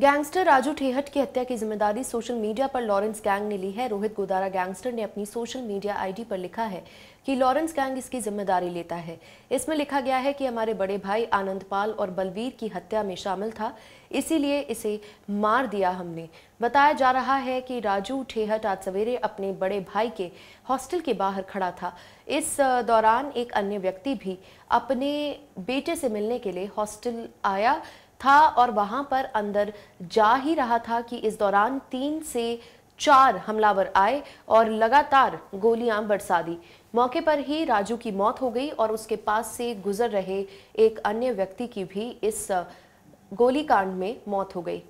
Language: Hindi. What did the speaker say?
गैंगस्टर राजू ठेहट की हत्या की जिम्मेदारी सोशल मीडिया पर लॉरेंस गैंग ने ली है रोहित गोदारा गैंगस्टर ने अपनी सोशल मीडिया आईडी पर लिखा है कि लॉरेंस गैंग इसकी जिम्मेदारी लेता है इसमें लिखा गया है कि हमारे बड़े भाई आनंद पाल और बलवीर की हत्या में शामिल था इसीलिए इसे मार दिया हमने बताया जा रहा है कि राजू ठेहट आज सवेरे अपने बड़े भाई के हॉस्टल के बाहर खड़ा था इस दौरान एक अन्य व्यक्ति भी अपने बेटे से मिलने के लिए हॉस्टल आया था और वहाँ पर अंदर जा ही रहा था कि इस दौरान तीन से चार हमलावर आए और लगातार गोलियां बरसा दी मौके पर ही राजू की मौत हो गई और उसके पास से गुजर रहे एक अन्य व्यक्ति की भी इस गोलीकांड में मौत हो गई